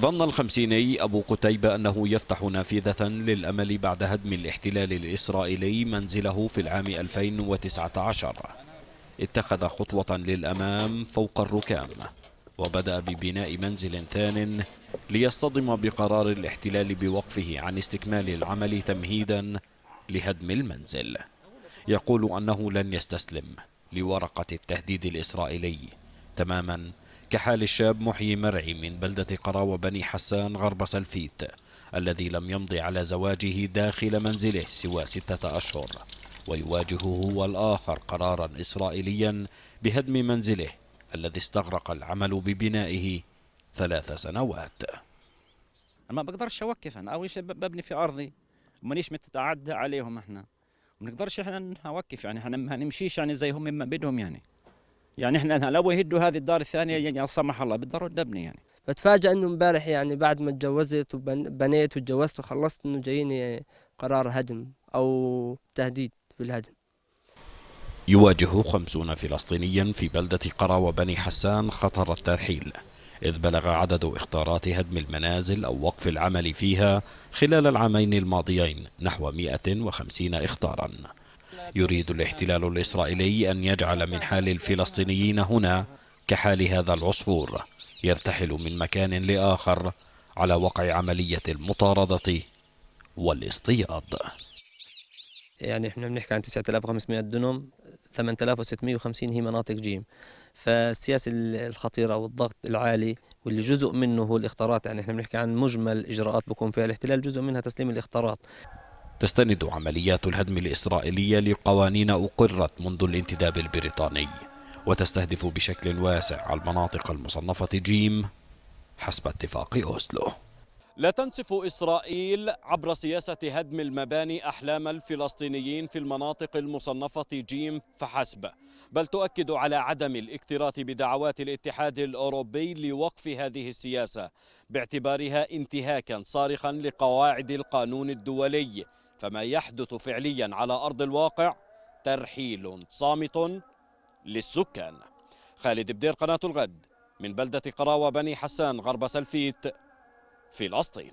ظن الخمسيني أبو قتيبة أنه يفتح نافذة للأمل بعد هدم الاحتلال الإسرائيلي منزله في العام 2019 اتخذ خطوة للأمام فوق الركام وبدأ ببناء منزل ثان ليصطدم بقرار الاحتلال بوقفه عن استكمال العمل تمهيدا لهدم المنزل يقول أنه لن يستسلم لورقة التهديد الإسرائيلي تماما كحال الشاب محيي مرعي من بلدة قراوة بني حسان غرب سلفيت الذي لم يمضي على زواجه داخل منزله سوى ستة أشهر ويواجه هو الآخر قرارا إسرائيليا بهدم منزله الذي استغرق العمل ببنائه ثلاث سنوات أنا ما بقدرش أوقف أنا أول شيء ببني في أرضي ومانيش متعدى عليهم احنا ما بنقدرش احنا نوقف يعني احنا ما نمشيش يعني زي هم ما بدهم يعني يعني احنا لو يهدوا هذه الدار الثانيه يعني لا سمح الله بالضرورة تبني يعني بتفاجئ انه امبارح يعني بعد ما اتجوزت وبنيت وتجوزت وخلصت انه جاييني قرار هدم او تهديد بالهدم يواجه خمسون فلسطينيا في بلدة قرى وبني حسان خطر الترحيل إذ بلغ عدد إخطارات هدم المنازل أو وقف العمل فيها خلال العامين الماضيين نحو 150 إخطاراً يريد الاحتلال الإسرائيلي أن يجعل من حال الفلسطينيين هنا كحال هذا العصفور يرتحل من مكان لآخر على وقع عملية المطاردة والاصطياد يعني احنا بنحكي عن 9500 دنم 8650 هي مناطق جيم فالسياسة الخطيرة والضغط العالي واللي جزء منه هو الاختراط يعني احنا بنحكي عن مجمل اجراءات بكون فيها الاحتلال جزء منها تسليم الاختراط تستند عمليات الهدم الإسرائيلية لقوانين أقرت منذ الانتداب البريطاني وتستهدف بشكل واسع المناطق المصنفة جيم حسب اتفاق أوسلو لا تنسف إسرائيل عبر سياسة هدم المباني أحلام الفلسطينيين في المناطق المصنفة جيم فحسب بل تؤكد على عدم الاكتراث بدعوات الاتحاد الأوروبي لوقف هذه السياسة باعتبارها انتهاكا صارخا لقواعد القانون الدولي فما يحدث فعليا على أرض الواقع ترحيل صامت للسكان خالد بدير قناة الغد من بلدة قراوة بني حسان غرب سلفيت فلسطين